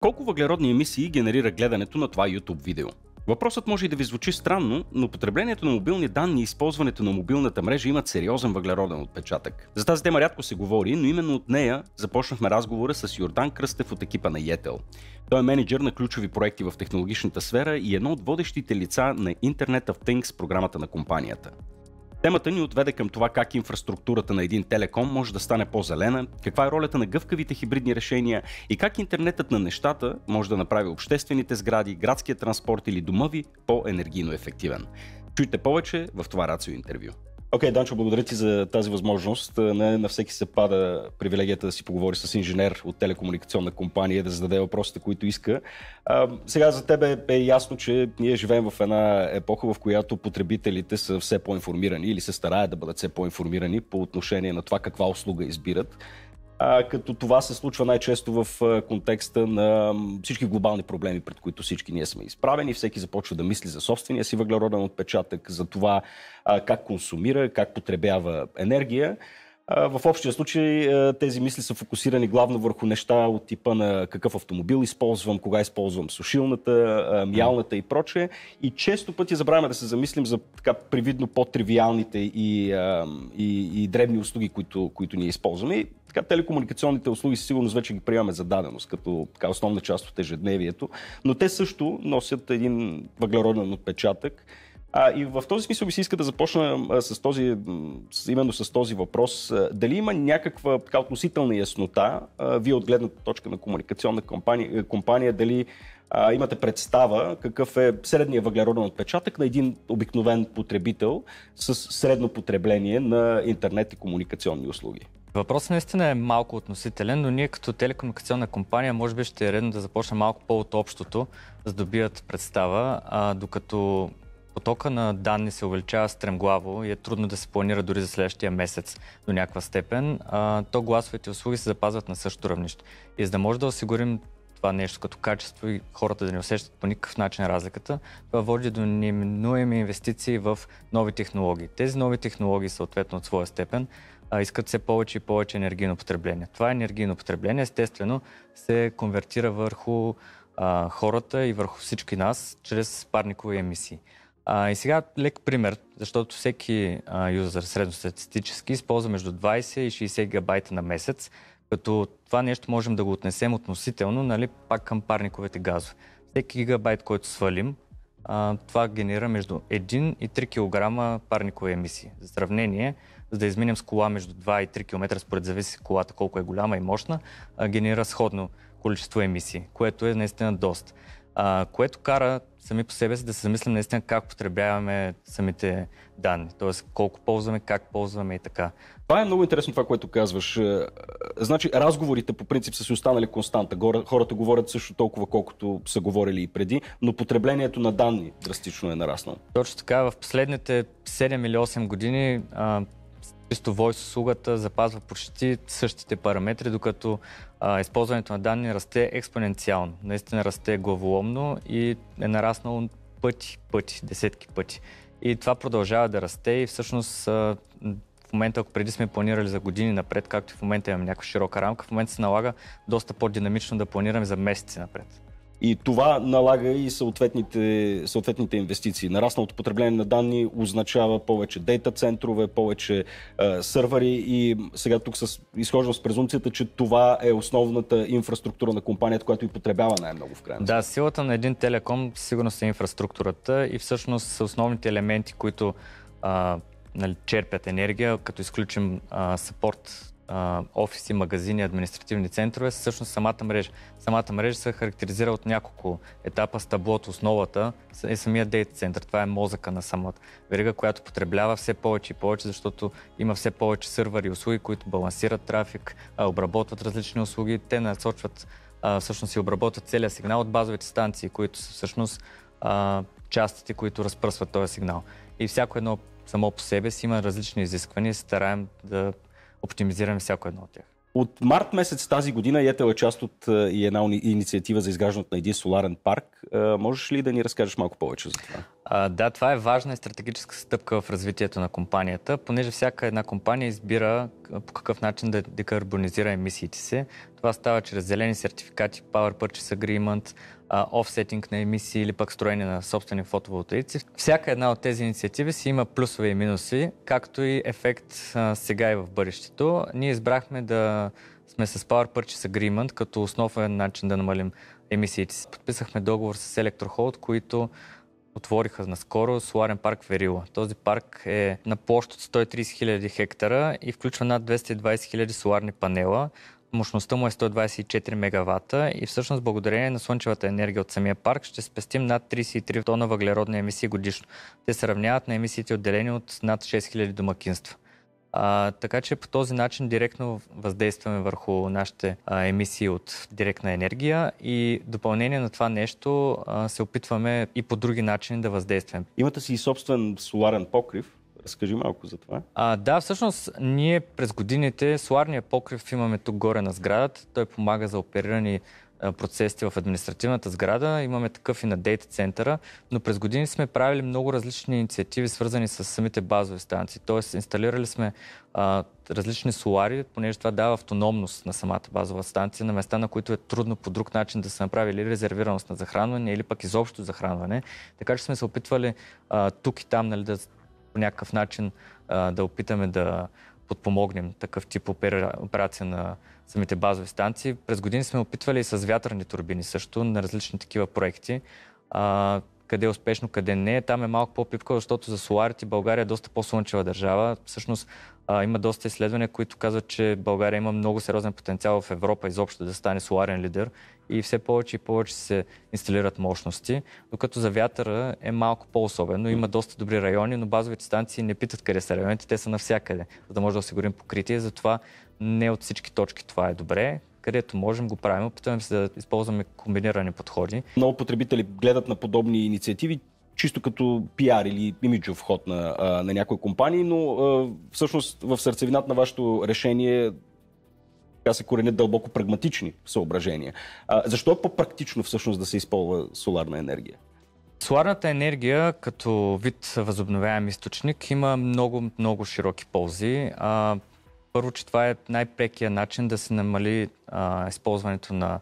Колко въглеродни емисии генерира гледането на това YouTube видео? Въпросът може и да ви звучи странно, но потреблението на мобилни данни и използването на мобилната мрежа имат сериозен въглероден отпечатък. За тази тема рядко се говори, но именно от нея започнахме разговора с Йордан Кръстев от екипа на Yetel. Той е менеджер на ключови проекти в технологичната сфера и е едно от водещите лица на Internet of Things програмата на компанията. Темата ни отведе към това как инфраструктурата на един телеком може да стане по-зелена, каква е ролята на гъвкавите хибридни решения и как интернетът на нещата може да направи обществените сгради, градския транспорт или дома ви по-енергийно ефективен. Чуйте повече в това рацио интервю. Окей, okay, Данчо, благодаря ти за тази възможност. Не на всеки се пада привилегията да си поговори с инженер от телекомуникационна компания, да зададе въпросите, които иска. А, сега за тебе е ясно, че ние живеем в една епоха, в която потребителите са все по-информирани или се стараят да бъдат все по-информирани по отношение на това каква услуга избират а, като това се случва най-често в контекста на всички глобални проблеми, пред които всички ние сме изправени. Всеки започва да мисли за собствения си въглероден отпечатък, за това а, как консумира, как потребява енергия. В общия случай тези мисли са фокусирани главно върху неща от типа на какъв автомобил използвам, кога използвам сушилната, мялната и прочее. И често пъти забравяме да се замислим за така привидно по-тривиалните и, и, и дребни услуги, които, които ние използваме така, телекомуникационните услуги със сигурност вече ги приемаме за даденост, като така, основна част от ежедневието, но те също носят един въглероден отпечатък. А, и в този смисъл ми се иска да започна а, с този, с, именно с този въпрос. А, дали има някаква така, относителна яснота, а, вие от гледната точка на комуникационна компания, е, компания дали а, имате представа какъв е средният въглероден отпечатък на един обикновен потребител с средно потребление на интернет и комуникационни услуги? Въпросът наистина е малко относителен, но ние като телекомуникационна компания може би ще е редно да започне малко по-от общото, за да добият представа, а, докато потока на данни се увеличава стремглаво и е трудно да се планира дори за следващия месец до някаква степен, а, то гласовите услуги се запазват на същото равнище. И за да може да осигурим това нещо като качество и хората да не усещат по никакъв начин разликата, това води до неминуеми инвестиции в нови технологии. Тези нови технологии, съответно от своя степен, а, искат все повече и повече енергийно потребление. Това енергийно потребление, естествено, се конвертира върху а, хората и върху всички нас чрез парникови емисии. А, и сега лек пример, защото всеки а, юзър средностатистически използва между 20 и 60 гигабайта на месец, като това нещо можем да го отнесем относително нали, пак към парниковите газове. Всеки гигабайт, който свалим, а, това генерира между 1 и 3 кг парникови емисии. За сравнение, за да изминем с кола между 2 и 3 км, според зависи колата колко е голяма и мощна, а, генерира сходно количество емисии, което е наистина доста. А, което кара сами по себе си да се замислим наистина как потребяваме самите данни, т.е. колко ползваме, как ползваме и така. Това е много интересно това, което казваш. Е, значи разговорите по принцип са си останали константа. Хората говорят също толкова, колкото са говорили и преди, но потреблението на данни драстично е нараснало. Точно така. В последните 7 или 8 години чисто voice услугата запазва почти същите параметри, докато а, използването на данни расте експоненциално. Наистина расте главоломно и е нараснало пъти, пъти, десетки пъти. И това продължава да расте и всъщност а, в момента, ако преди сме планирали за години напред, както и в момента имаме някаква широка рамка, в момента се налага доста по-динамично да планираме за месеци напред. И това налага и съответните, съответните инвестиции. Нарасналото потребление на данни означава повече дейта центрове, повече е, сървъри и сега тук с, изхождам с презумцията, че това е основната инфраструктура на компанията, която и потребява най-много в крайна. Да, силата на един телеком сигурно са инфраструктурата и всъщност са основните елементи, които а, нали, черпят енергия, като изключим а, сапорт офиси, магазини, административни центрове, всъщност самата мрежа. Самата мрежа се характеризира от няколко етапа с таблото, основата е самия дейт център. Това е мозъка на самата верига, която потреблява все повече и повече, защото има все повече сървъри и услуги, които балансират трафик, обработват различни услуги, те насочват всъщност и обработват целият сигнал от базовите станции, които са всъщност частите, които разпръсват този сигнал. И всяко едно само по себе си има различни изисквания. Стараем да оптимизираме всяко едно от тях. От март месец тази година Етел е част от е, и една инициатива за изграждането на един соларен парк. Е, можеш ли да ни разкажеш малко повече за това? А, да, това е важна и стратегическа стъпка в развитието на компанията, понеже всяка една компания избира по какъв начин да декарбонизира емисиите си. Това става чрез зелени сертификати, Power Purchase Agreement, офсетинг на емисии или пък строение на собствени фотоволтаици. Всяка една от тези инициативи си има плюсове и минуси, както и ефект а, сега и в бъдещето. Ние избрахме да сме с Power Purchase Agreement като основен начин да намалим емисиите си. Подписахме договор с Electrohold, които отвориха наскоро Соларен парк Верила. Този парк е на площ от 130 000 хектара и включва над 220 000 соларни панела. Мощността му е 124 мегавата и всъщност благодарение на слънчевата енергия от самия парк ще спестим над 33 тона въглеродни емисии годишно. Те се равняват на емисиите отделени от над 6000 домакинства. А, така че по този начин директно въздействаме върху нашите а, емисии от директна енергия и допълнение на това нещо а, се опитваме и по други начини да въздействаме. Имате си и собствен соларен покрив. Разкажи малко за това. А, да, всъщност ние през годините соларния покрив имаме тук горе на сградата. Той помага за оперирани процесите в административната сграда, имаме такъв и на дейта центъра, но през години сме правили много различни инициативи, свързани с самите базови станции. Тоест, инсталирали сме а, различни солари, понеже това дава автономност на самата базова станция, на места, на които е трудно по друг начин да се направи или резервираност на захранване, или пък изобщо захранване. Така че сме се опитвали а, тук и там нали, да някакъв начин а, да опитаме да подпомогнем такъв тип операция на самите базови станции. През години сме опитвали и с вятърни турбини също на различни такива проекти. А, къде е успешно, къде не. Е, там е малко по-пипка, защото за соларите България е доста по-слънчева държава. Всъщност а, има доста изследвания, които казват, че България има много сериозен потенциал в Европа изобщо да стане соларен лидер и все повече и повече се инсталират мощности, докато за вятъра е малко по-особено. Има доста добри райони, но базовите станции не питат къде са районите, те са навсякъде, за да може да осигурим покритие. Затова не от всички точки това е добре където можем, го правим. Опитваме се да използваме комбинирани подходи. Много потребители гледат на подобни инициативи чисто като пиар или имиджов ход на, на някои компании, но всъщност в сърцевината на вашето решение така се коренят дълбоко прагматични съображения. А, защо е по-практично всъщност да се използва соларна енергия? Соларната енергия като вид възобновяем източник има много, много широки ползи. А, първо, че това е най-прекия начин да се намали а, използването на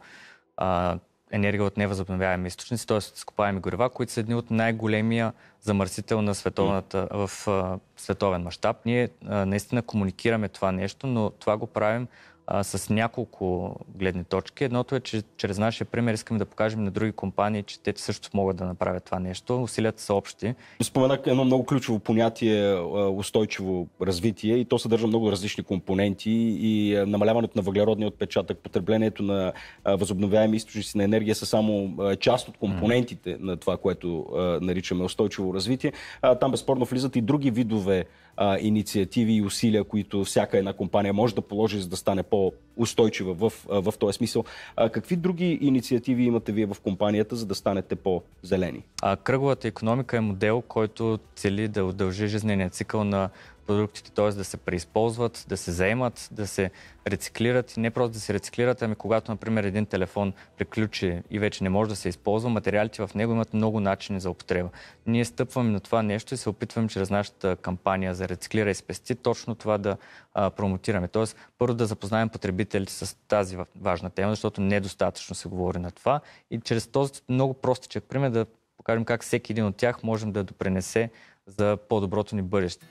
а, енергия от невъзобновяеми източници, т.е. изкопаеми горива, които са едни от най-големия замърсител на световната, в а, световен мащаб. Ние а, наистина комуникираме това нещо, но това го правим а, с няколко гледни точки. Едното е, че чрез нашия пример искаме да покажем на други компании, че те също могат да направят това нещо. Усилията са общи. Споменах едно много ключово понятие устойчиво развитие и то съдържа много различни компоненти и намаляването на въглеродния отпечатък, потреблението на възобновяеми източници на енергия са само част от компонентите mm. на това, което наричаме устойчиво развитие. Там безспорно влизат и други видове а, инициативи и усилия, които всяка една компания може да положи, за да стане по-устойчива в, в този смисъл. А, какви други инициативи имате вие в компанията, за да станете по-зелени? А, кръговата економика е модел, който цели да удължи жизнения цикъл на продуктите, т.е. да се преизползват, да се заемат, да се рециклират. И не просто да се рециклират, ами когато, например, един телефон приключи и вече не може да се използва, материалите в него имат много начини за употреба. Ние стъпваме на това нещо и се опитваме чрез нашата кампания за рециклира и спести точно това да а, промотираме. Т.е. първо да запознаем потребителите с тази важна тема, защото недостатъчно е се говори на това. И чрез този много простичък пример да покажем как всеки един от тях можем да допренесе за по-доброто ни бъдеще.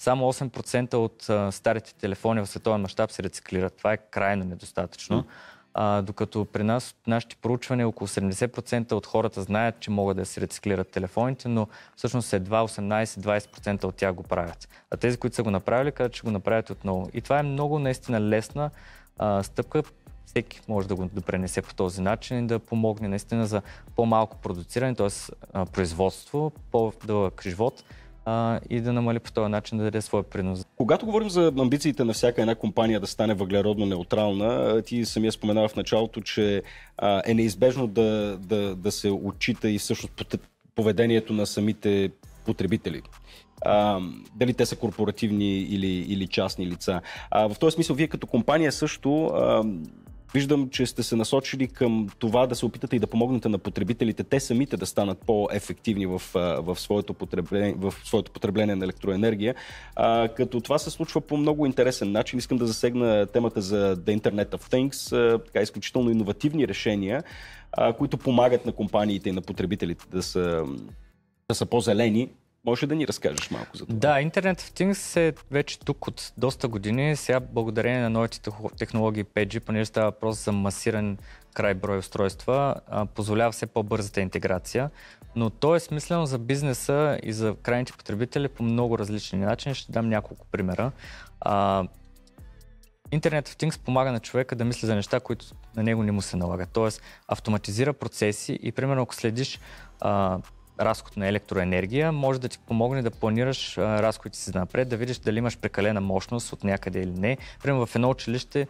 Само 8% от а, старите телефони в световен мащаб се рециклират. Това е крайно недостатъчно. Mm. А, докато при нас, от нашите проучвания, около 70% от хората знаят, че могат да се рециклират телефоните, но всъщност едва 18-20% от тях го правят. А тези, които са го направили, казват, че го направят отново. И това е много наистина лесна а, стъпка. Всеки може да го допренесе по този начин и да помогне наистина за по-малко продуциране, т.е. производство, по-дълъг живот, а, и да намали по този начин да даде своя принос. Когато говорим за амбициите на всяка една компания да стане въглеродно неутрална, ти самия споменава в началото, че а, е неизбежно да, да, да се отчита и всъщност поведението на самите потребители. А, дали те са корпоративни или, или частни лица. А, в този смисъл, вие като компания също а, Виждам, че сте се насочили към това да се опитате и да помогнете на потребителите, те самите да станат по-ефективни в, в, своето, потребление, в своето потребление на електроенергия. А, като това се случва по много интересен начин, искам да засегна темата за The Internet of Things, а, така изключително иновативни решения, а, които помагат на компаниите и на потребителите да са да са по-зелени, може да ни разкажеш малко за това? Да, Internet of Things е вече тук от доста години. Сега благодарение на новите технологии 5G, понеже става въпрос за масиран край брой устройства, позволява все по-бързата интеграция. Но то е смислено за бизнеса и за крайните потребители по много различни начини. Ще дам няколко примера. Интернет of Things помага на човека да мисли за неща, които на него не му се налагат. Тоест, автоматизира процеси и, примерно, ако следиш а, разход на електроенергия, може да ти помогне да планираш разходите си за напред, да видиш дали имаш прекалена мощност от някъде или не. Примерно в едно училище,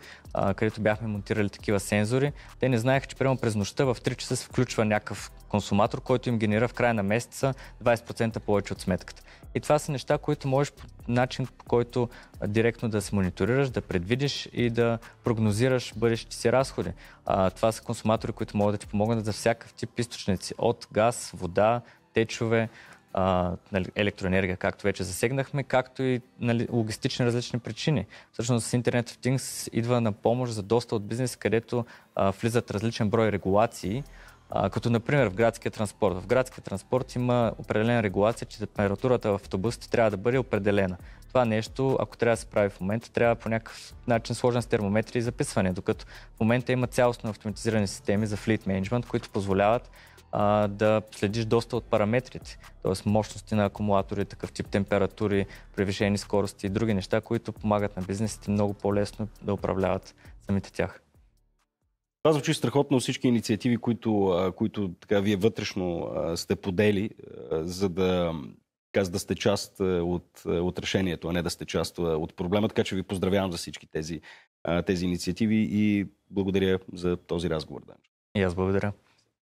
където бяхме монтирали такива сензори, те не знаеха, че примерно през нощта в 3 часа се включва някакъв консуматор, който им генерира в края на месеца 20% повече от сметката. И това са неща, които можеш по начин, по който директно да се мониторираш, да предвидиш и да прогнозираш бъдещите си разходи. А, това са консуматори, които могат да ти помогнат за всякакъв тип източници. От газ, вода, течове, а, нали, електроенергия, както вече засегнахме, както и нали, логистични различни причини. Всъщност с Internet of Things идва на помощ за доста от бизнес, където а, влизат различен брой регулации, а, като например в градския транспорт. В градския транспорт има определена регулация, че температурата в автобусите трябва да бъде определена. Това нещо, ако трябва да се прави в момента, трябва по някакъв начин сложен с термометри и записване, докато в момента има цялостно автоматизирани системи за флит менеджмент, които позволяват а, да следиш доста от параметрите, т.е. мощности на акумулатори, такъв тип температури, превишени скорости и други неща, които помагат на бизнесите много по-лесно да управляват самите тях. Това звучи страхотно всички инициативи, които, които така, вие вътрешно сте подели, за да, така, за да сте част от, от решението, а не да сте част от проблема. Така че ви поздравявам за всички тези, тези инициативи и благодаря за този разговор, Данчо. И аз благодаря.